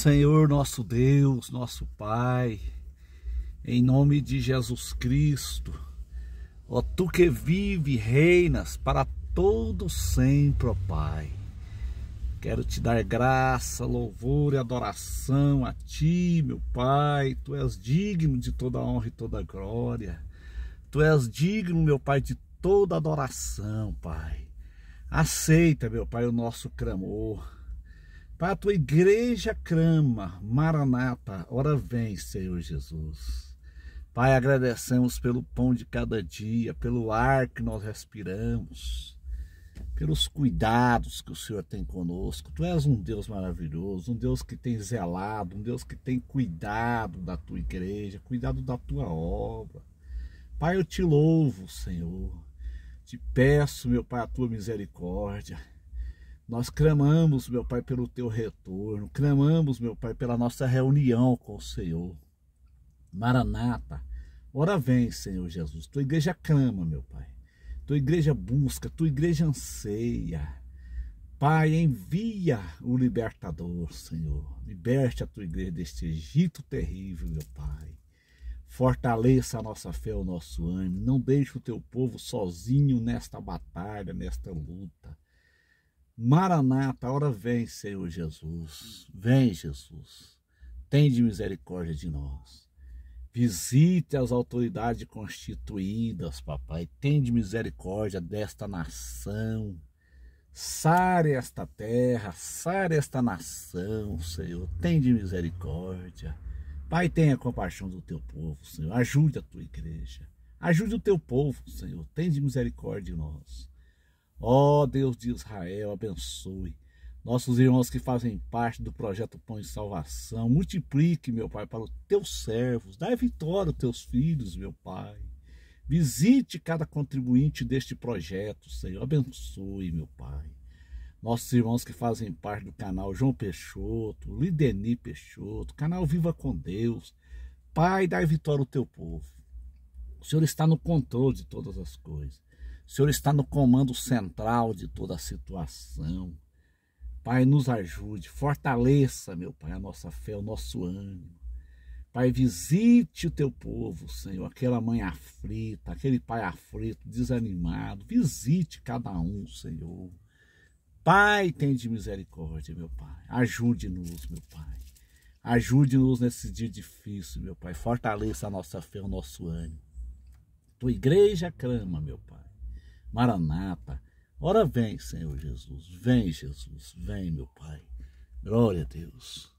Senhor nosso Deus, nosso Pai, em nome de Jesus Cristo, ó tu que vive e reinas para todo sempre, ó Pai. Quero te dar graça, louvor e adoração a ti, meu Pai. Tu és digno de toda honra e toda glória. Tu és digno, meu Pai, de toda adoração, Pai. Aceita, meu Pai, o nosso clamor. Pai, a tua igreja crama, Maranata, ora vem, Senhor Jesus. Pai, agradecemos pelo pão de cada dia, pelo ar que nós respiramos, pelos cuidados que o Senhor tem conosco. Tu és um Deus maravilhoso, um Deus que tem zelado, um Deus que tem cuidado da tua igreja, cuidado da tua obra. Pai, eu te louvo, Senhor. Te peço, meu Pai, a tua misericórdia nós clamamos, meu Pai, pelo teu retorno, clamamos, meu Pai, pela nossa reunião com o Senhor. Maranata, ora vem, Senhor Jesus. Tua igreja clama, meu Pai. Tua igreja busca, tua igreja anseia. Pai, envia o libertador, Senhor. Liberte a tua igreja deste Egito terrível, meu Pai. Fortaleça a nossa fé, o nosso ânimo. Não deixe o teu povo sozinho nesta batalha, nesta luta. Maranata, a hora vem, Senhor Jesus. Vem, Jesus. Tende misericórdia de nós. Visite as autoridades constituídas, papai. Tende misericórdia desta nação. Sare esta terra, sare esta nação, Senhor. Tende misericórdia. Pai, tenha compaixão do teu povo, Senhor. Ajude a tua igreja. Ajude o teu povo, Senhor. Tende misericórdia de nós. Ó oh, Deus de Israel, abençoe. Nossos irmãos que fazem parte do projeto Pão de Salvação, multiplique, meu Pai, para os teus servos. Dá vitória aos teus filhos, meu Pai. Visite cada contribuinte deste projeto, Senhor. Abençoe, meu Pai. Nossos irmãos que fazem parte do canal João Peixoto, Lideni Peixoto, canal Viva com Deus. Pai, dá vitória ao teu povo. O Senhor está no controle de todas as coisas. O Senhor está no comando central de toda a situação. Pai, nos ajude, fortaleça, meu Pai, a nossa fé, o nosso ânimo. Pai, visite o teu povo, Senhor, aquela mãe aflita, aquele pai aflito, desanimado. Visite cada um, Senhor. Pai, tem de misericórdia, meu Pai. Ajude-nos, meu Pai. Ajude-nos nesse dia difícil, meu Pai. Fortaleça a nossa fé, o nosso ânimo. Tua igreja clama, meu Pai. Maranata. Ora vem, Senhor Jesus, vem, Jesus, vem, meu Pai. Glória a Deus.